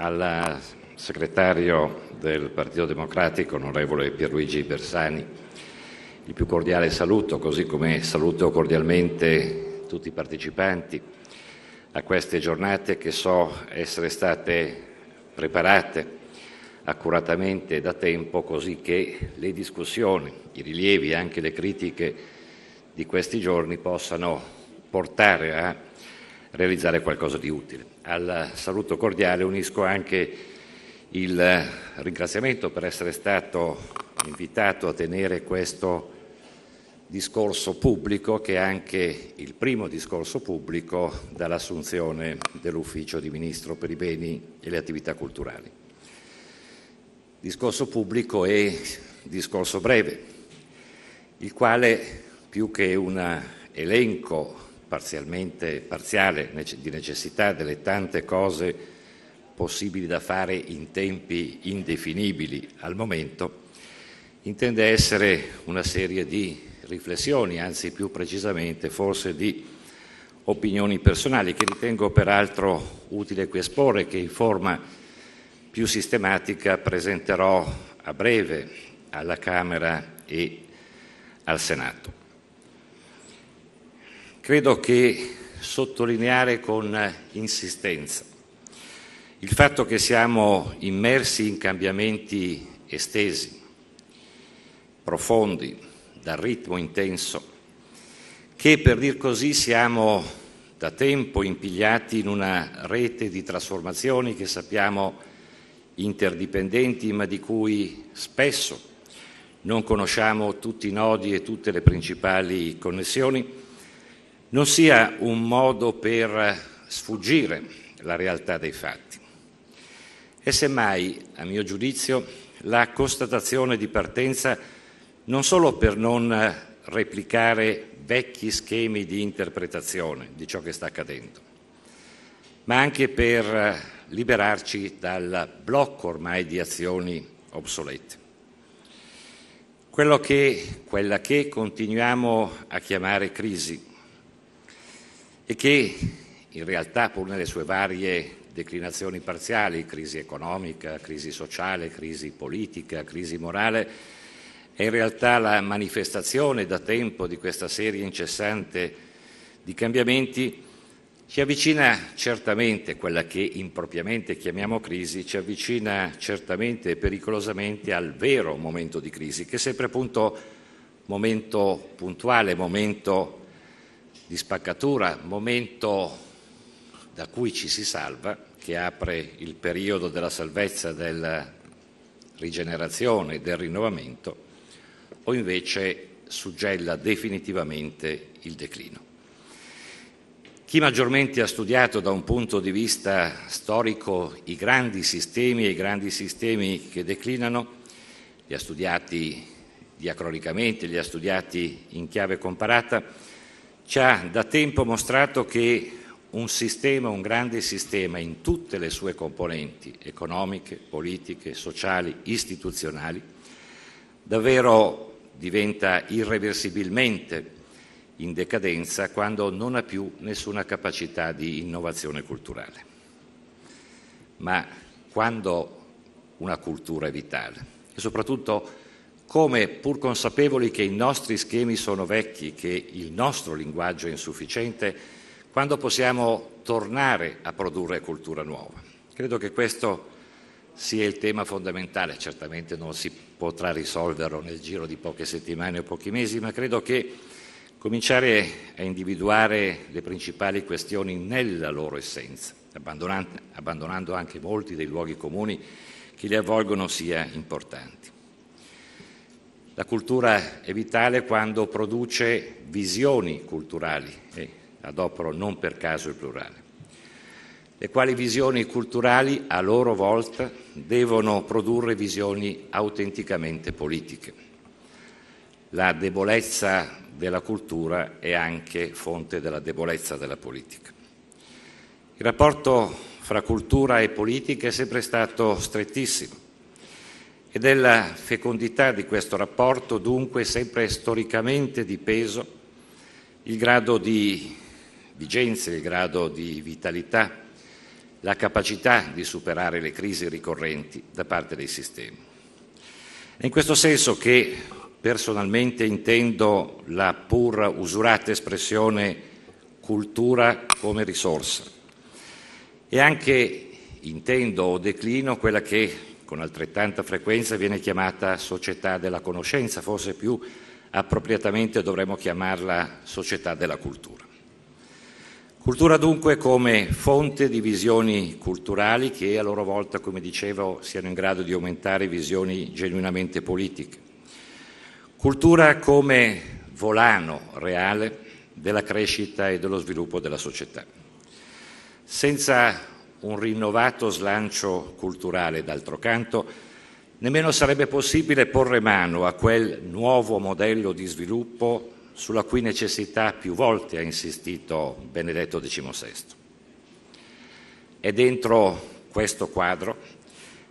al eh, segretario del Partito Democratico, onorevole Pierluigi Bersani, il più cordiale saluto, così come saluto cordialmente tutti i partecipanti a queste giornate che so essere state preparate accuratamente da tempo, così che le discussioni, i rilievi e anche le critiche di questi giorni possano portare a realizzare qualcosa di utile al saluto cordiale unisco anche il ringraziamento per essere stato invitato a tenere questo discorso pubblico che è anche il primo discorso pubblico dall'assunzione dell'ufficio di Ministro per i beni e le attività culturali. Discorso pubblico e discorso breve, il quale più che un elenco parzialmente parziale di necessità delle tante cose possibili da fare in tempi indefinibili al momento, intende essere una serie di riflessioni, anzi più precisamente forse di opinioni personali che ritengo peraltro utile qui esporre, che in forma più sistematica presenterò a breve alla Camera e al Senato credo che sottolineare con insistenza il fatto che siamo immersi in cambiamenti estesi, profondi, dal ritmo intenso, che per dir così siamo da tempo impigliati in una rete di trasformazioni che sappiamo interdipendenti ma di cui spesso non conosciamo tutti i nodi e tutte le principali connessioni non sia un modo per sfuggire alla realtà dei fatti. E semmai, a mio giudizio, la constatazione di partenza non solo per non replicare vecchi schemi di interpretazione di ciò che sta accadendo, ma anche per liberarci dal blocco ormai di azioni obsolete. Che, quella che continuiamo a chiamare crisi e che in realtà pur nelle sue varie declinazioni parziali, crisi economica, crisi sociale, crisi politica, crisi morale, è in realtà la manifestazione da tempo di questa serie incessante di cambiamenti, ci avvicina certamente quella che impropriamente chiamiamo crisi, ci avvicina certamente e pericolosamente al vero momento di crisi, che è sempre appunto momento puntuale, momento di spaccatura, momento da cui ci si salva, che apre il periodo della salvezza, della rigenerazione, del rinnovamento, o invece suggella definitivamente il declino. Chi maggiormente ha studiato da un punto di vista storico i grandi sistemi e i grandi sistemi che declinano, li ha studiati diacronicamente, li ha studiati in chiave comparata, ci ha da tempo mostrato che un sistema, un grande sistema in tutte le sue componenti economiche, politiche, sociali, istituzionali, davvero diventa irreversibilmente in decadenza quando non ha più nessuna capacità di innovazione culturale. Ma quando una cultura è vitale e soprattutto come pur consapevoli che i nostri schemi sono vecchi, che il nostro linguaggio è insufficiente, quando possiamo tornare a produrre cultura nuova. Credo che questo sia il tema fondamentale, certamente non si potrà risolverlo nel giro di poche settimane o pochi mesi, ma credo che cominciare a individuare le principali questioni nella loro essenza, abbandonando anche molti dei luoghi comuni che li avvolgono sia importante. La cultura è vitale quando produce visioni culturali, e adopero non per caso il plurale, le quali visioni culturali a loro volta devono produrre visioni autenticamente politiche. La debolezza della cultura è anche fonte della debolezza della politica. Il rapporto fra cultura e politica è sempre stato strettissimo e della fecondità di questo rapporto, dunque sempre storicamente di peso, il grado di vigenza, il grado di vitalità, la capacità di superare le crisi ricorrenti da parte dei sistemi. È in questo senso che personalmente intendo la pur usurata espressione cultura come risorsa e anche intendo o declino quella che con altrettanta frequenza viene chiamata società della conoscenza, forse più appropriatamente dovremmo chiamarla società della cultura. Cultura dunque come fonte di visioni culturali che a loro volta, come dicevo, siano in grado di aumentare visioni genuinamente politiche. Cultura come volano reale della crescita e dello sviluppo della società. Senza un rinnovato slancio culturale. D'altro canto, nemmeno sarebbe possibile porre mano a quel nuovo modello di sviluppo sulla cui necessità più volte ha insistito Benedetto XVI. È dentro questo quadro,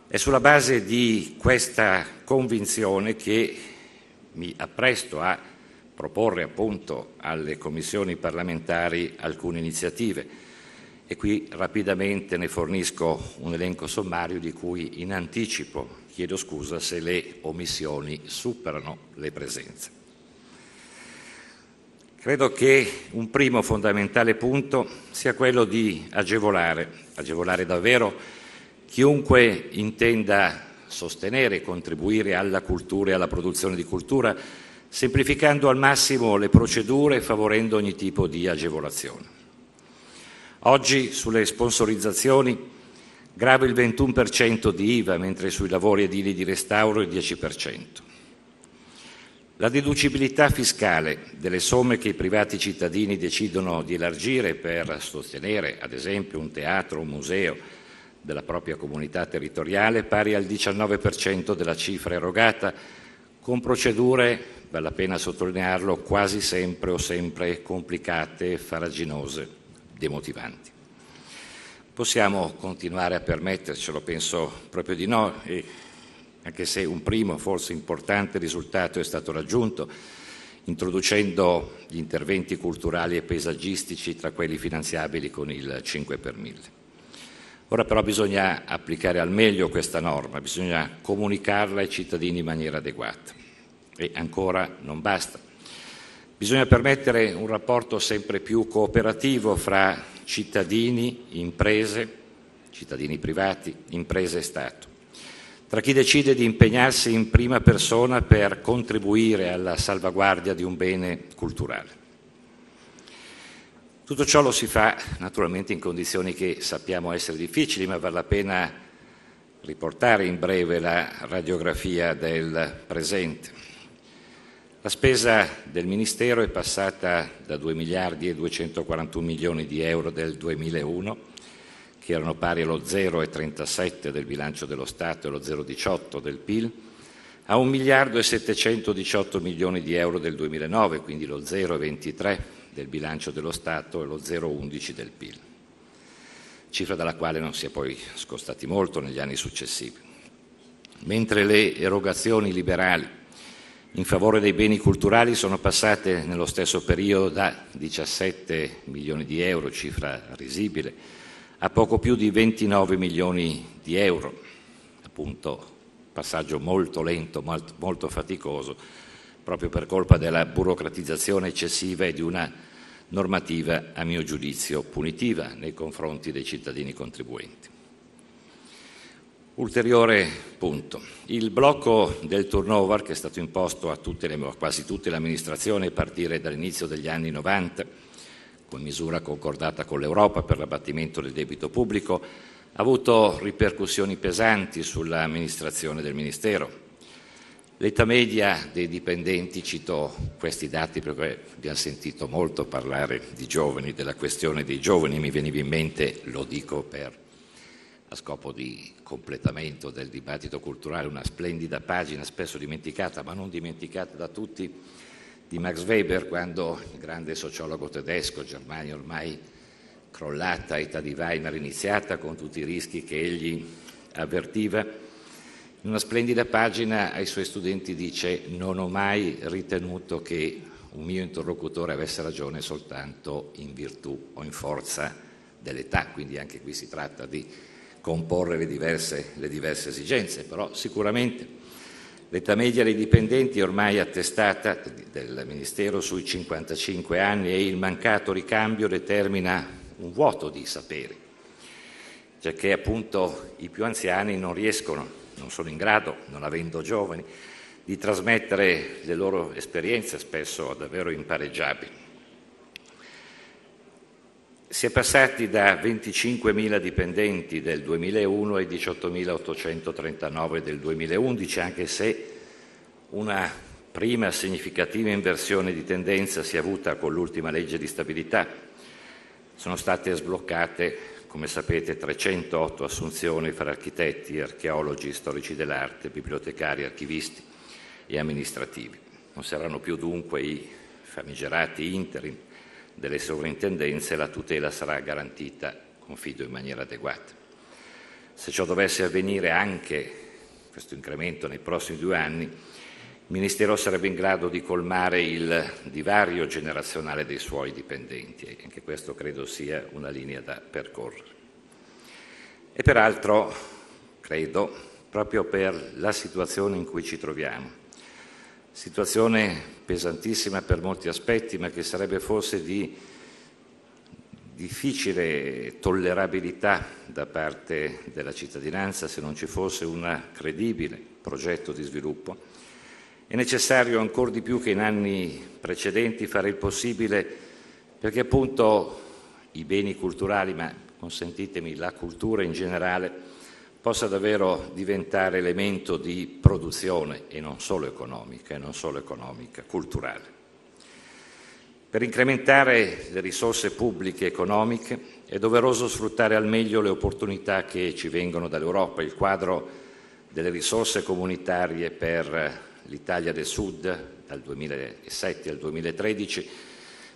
è sulla base di questa convinzione che mi appresto a proporre appunto alle commissioni parlamentari alcune iniziative e qui rapidamente ne fornisco un elenco sommario di cui in anticipo chiedo scusa se le omissioni superano le presenze. Credo che un primo fondamentale punto sia quello di agevolare, agevolare davvero chiunque intenda sostenere e contribuire alla cultura e alla produzione di cultura, semplificando al massimo le procedure e favorendo ogni tipo di agevolazione. Oggi sulle sponsorizzazioni grava il 21% di IVA, mentre sui lavori edili di restauro il 10%. La deducibilità fiscale delle somme che i privati cittadini decidono di elargire per sostenere, ad esempio, un teatro o un museo della propria comunità territoriale pari al 19% della cifra erogata, con procedure, vale la pena sottolinearlo, quasi sempre o sempre complicate e faraginose demotivanti. Possiamo continuare a permettercelo? Penso proprio di no, e anche se un primo, forse importante risultato è stato raggiunto, introducendo gli interventi culturali e paesaggistici tra quelli finanziabili con il 5 per 1000. Ora però bisogna applicare al meglio questa norma, bisogna comunicarla ai cittadini in maniera adeguata. E ancora non basta. Bisogna permettere un rapporto sempre più cooperativo fra cittadini, imprese, cittadini privati, imprese e Stato. Tra chi decide di impegnarsi in prima persona per contribuire alla salvaguardia di un bene culturale. Tutto ciò lo si fa naturalmente in condizioni che sappiamo essere difficili, ma vale la pena riportare in breve la radiografia del presente. La spesa del Ministero è passata da 2 miliardi e 241 milioni di euro del 2001, che erano pari allo 0,37 del bilancio dello Stato e allo 0,18 del PIL, a 1 miliardo e 718 milioni di euro del 2009, quindi lo 0,23 del bilancio dello Stato e lo 0,11 del PIL, cifra dalla quale non si è poi scostati molto negli anni successivi. Mentre le erogazioni liberali in favore dei beni culturali sono passate nello stesso periodo da 17 milioni di euro, cifra risibile, a poco più di 29 milioni di euro, appunto passaggio molto lento, molto faticoso, proprio per colpa della burocratizzazione eccessiva e di una normativa, a mio giudizio, punitiva nei confronti dei cittadini contribuenti. Ulteriore punto, il blocco del turnover che è stato imposto a tutte le, quasi tutte le amministrazioni a partire dall'inizio degli anni 90, con misura concordata con l'Europa per l'abbattimento del debito pubblico, ha avuto ripercussioni pesanti sull'amministrazione del Ministero. L'età media dei dipendenti, cito questi dati perché abbiamo sentito molto parlare di giovani, della questione dei giovani, mi veniva in mente, lo dico per a scopo di completamento del dibattito culturale, una splendida pagina spesso dimenticata, ma non dimenticata da tutti, di Max Weber, quando il grande sociologo tedesco, Germania ormai crollata, età di Weimar iniziata, con tutti i rischi che egli avvertiva, in una splendida pagina ai suoi studenti dice non ho mai ritenuto che un mio interlocutore avesse ragione soltanto in virtù o in forza dell'età, quindi anche qui si tratta di comporre le diverse, le diverse esigenze, però sicuramente l'età media dei dipendenti è ormai attestata del Ministero sui 55 anni e il mancato ricambio determina un vuoto di saperi, perché appunto i più anziani non riescono, non sono in grado, non avendo giovani, di trasmettere le loro esperienze spesso davvero impareggiabili. Si è passati da 25.000 dipendenti del 2001 ai 18.839 del 2011, anche se una prima significativa inversione di tendenza si è avuta con l'ultima legge di stabilità. Sono state sbloccate come sapete, 308 assunzioni fra architetti, archeologi, storici dell'arte, bibliotecari, archivisti e amministrativi. Non saranno più dunque i famigerati interim delle sovrintendenze la tutela sarà garantita, confido, in maniera adeguata. Se ciò dovesse avvenire anche, questo incremento, nei prossimi due anni, il Ministero sarebbe in grado di colmare il divario generazionale dei suoi dipendenti e anche questo credo sia una linea da percorrere. E peraltro, credo, proprio per la situazione in cui ci troviamo, situazione pesantissima per molti aspetti, ma che sarebbe forse di difficile tollerabilità da parte della cittadinanza se non ci fosse un credibile progetto di sviluppo. È necessario ancora di più che in anni precedenti fare il possibile perché appunto i beni culturali, ma consentitemi la cultura in generale, possa davvero diventare elemento di produzione e non solo economica, e non solo economica, culturale. Per incrementare le risorse pubbliche e economiche è doveroso sfruttare al meglio le opportunità che ci vengono dall'Europa, il quadro delle risorse comunitarie per l'Italia del Sud dal 2007 al 2013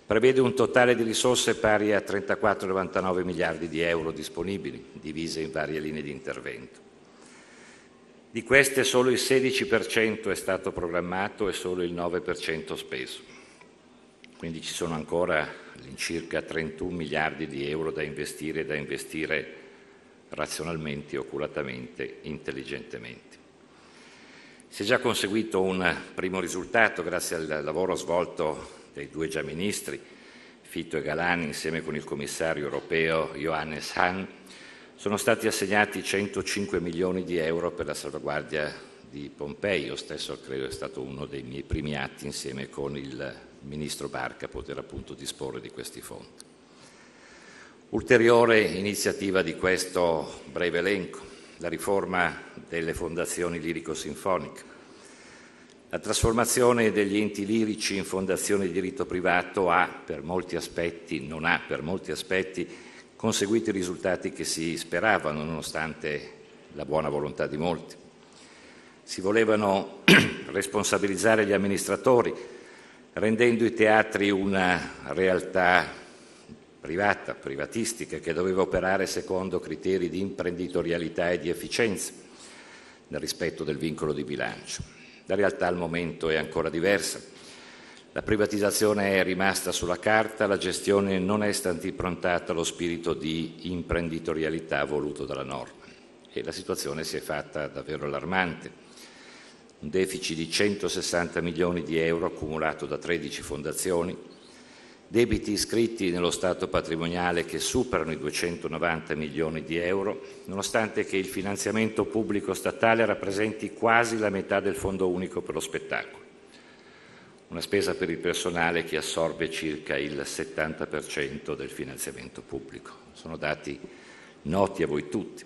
prevede un totale di risorse pari a 34,99 miliardi di euro disponibili, divise in varie linee di intervento. Di queste solo il 16% è stato programmato e solo il 9% speso. Quindi ci sono ancora all'incirca 31 miliardi di euro da investire e da investire razionalmente, oculatamente, intelligentemente. Si è già conseguito un primo risultato grazie al lavoro svolto dei due già ministri, Fitto e Galani, insieme con il commissario europeo Johannes Hahn, sono stati assegnati 105 milioni di euro per la salvaguardia di Pompei. Io stesso credo è stato uno dei miei primi atti insieme con il ministro Barca a poter appunto disporre di questi fondi. Ulteriore iniziativa di questo breve elenco, la riforma delle fondazioni lirico-sinfoniche, la trasformazione degli enti lirici in fondazione di diritto privato ha, per molti aspetti, non ha per molti aspetti conseguito i risultati che si speravano nonostante la buona volontà di molti. Si volevano responsabilizzare gli amministratori rendendo i teatri una realtà privata, privatistica, che doveva operare secondo criteri di imprenditorialità e di efficienza, nel rispetto del vincolo di bilancio. La realtà al momento è ancora diversa. La privatizzazione è rimasta sulla carta, la gestione non è stata improntata allo spirito di imprenditorialità voluto dalla norma e la situazione si è fatta davvero allarmante. Un deficit di 160 milioni di euro accumulato da 13 fondazioni, debiti iscritti nello Stato patrimoniale che superano i 290 milioni di euro, nonostante che il finanziamento pubblico statale rappresenti quasi la metà del Fondo unico per lo spettacolo. Una spesa per il personale che assorbe circa il 70% del finanziamento pubblico. Sono dati noti a voi tutti.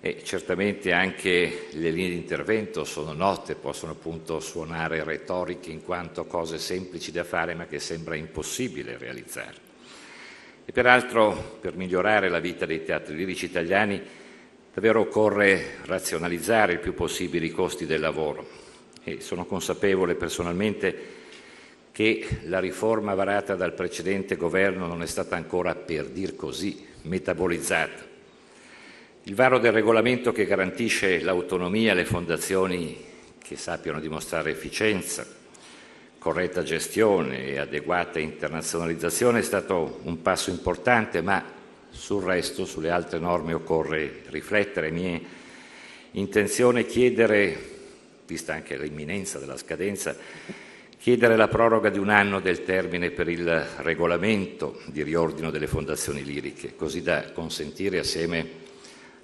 E certamente anche le linee di intervento sono note, possono appunto suonare retoriche in quanto cose semplici da fare ma che sembra impossibile realizzare. E peraltro per migliorare la vita dei teatri lirici italiani davvero occorre razionalizzare il più possibile i costi del lavoro e sono consapevole personalmente che la riforma varata dal precedente governo non è stata ancora, per dir così, metabolizzata il varo del regolamento che garantisce l'autonomia alle fondazioni che sappiano dimostrare efficienza, corretta gestione e adeguata internazionalizzazione è stato un passo importante, ma sul resto, sulle altre norme occorre riflettere. Mia intenzione chiedere, vista anche l'imminenza della scadenza, chiedere la proroga di un anno del termine per il regolamento di riordino delle fondazioni liriche, così da consentire assieme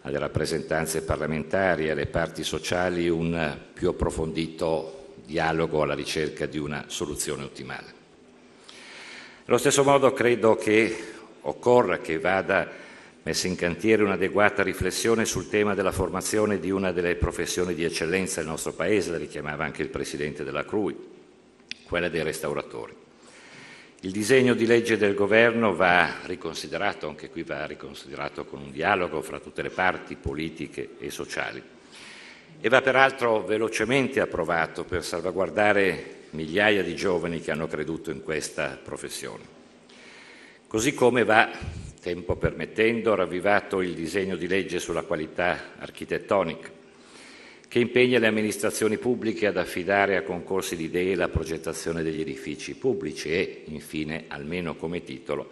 alle rappresentanze parlamentari, alle parti sociali un più approfondito dialogo alla ricerca di una soluzione ottimale. Allo stesso modo credo che occorra che vada messa in cantiere un'adeguata riflessione sul tema della formazione di una delle professioni di eccellenza del nostro Paese, la richiamava anche il Presidente della CRUI, quella dei restauratori. Il disegno di legge del governo va riconsiderato, anche qui va riconsiderato con un dialogo fra tutte le parti politiche e sociali e va peraltro velocemente approvato per salvaguardare migliaia di giovani che hanno creduto in questa professione. Così come va, tempo permettendo, ravvivato il disegno di legge sulla qualità architettonica che impegna le amministrazioni pubbliche ad affidare a concorsi di idee la progettazione degli edifici pubblici e, infine, almeno come titolo,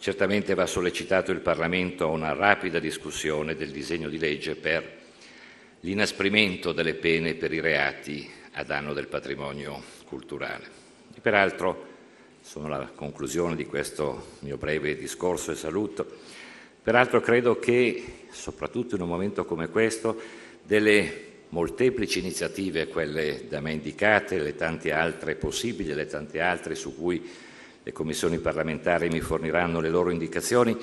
certamente va sollecitato il Parlamento a una rapida discussione del disegno di legge per l'inasprimento delle pene per i reati a danno del patrimonio culturale. E peraltro, sono alla conclusione di questo mio breve discorso e saluto, peraltro credo che, soprattutto in un momento come questo, delle molteplici iniziative, quelle da me indicate, le tante altre possibili, le tante altre su cui le commissioni parlamentari mi forniranno le loro indicazioni,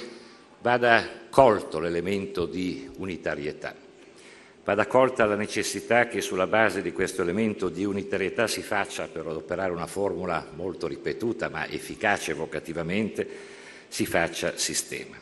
vada colto l'elemento di unitarietà. Vada colta la necessità che sulla base di questo elemento di unitarietà si faccia, per adoperare una formula molto ripetuta ma efficace evocativamente, si faccia sistema.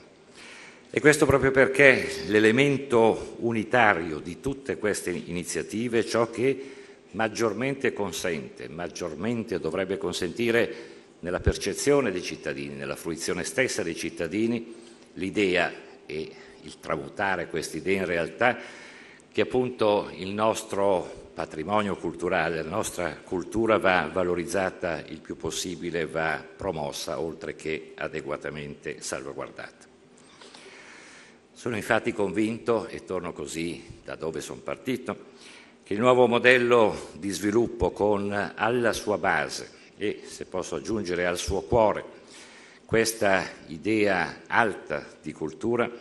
E questo proprio perché l'elemento unitario di tutte queste iniziative è ciò che maggiormente consente, maggiormente dovrebbe consentire nella percezione dei cittadini, nella fruizione stessa dei cittadini, l'idea e il tramutare queste idee in realtà che appunto il nostro patrimonio culturale, la nostra cultura va valorizzata il più possibile, va promossa oltre che adeguatamente salvaguardata. Sono infatti convinto, e torno così da dove sono partito, che il nuovo modello di sviluppo con alla sua base e, se posso aggiungere, al suo cuore questa idea alta di cultura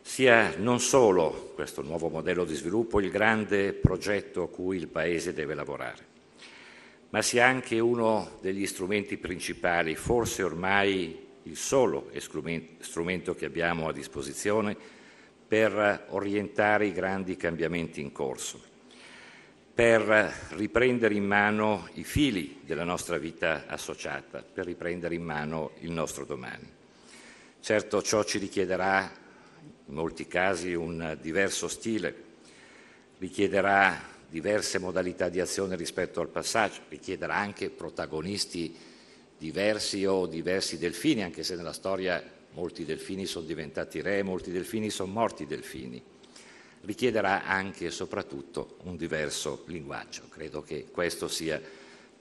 sia non solo questo nuovo modello di sviluppo il grande progetto a cui il Paese deve lavorare, ma sia anche uno degli strumenti principali, forse ormai il solo strumento che abbiamo a disposizione per orientare i grandi cambiamenti in corso, per riprendere in mano i fili della nostra vita associata, per riprendere in mano il nostro domani. Certo ciò ci richiederà in molti casi un diverso stile, richiederà diverse modalità di azione rispetto al passaggio, richiederà anche protagonisti diversi o diversi delfini, anche se nella storia molti delfini sono diventati re, molti delfini sono morti delfini. Richiederà anche e soprattutto un diverso linguaggio. Credo che questo sia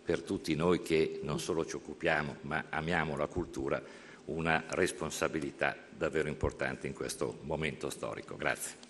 per tutti noi che non solo ci occupiamo, ma amiamo la cultura, una responsabilità davvero importante in questo momento storico. Grazie.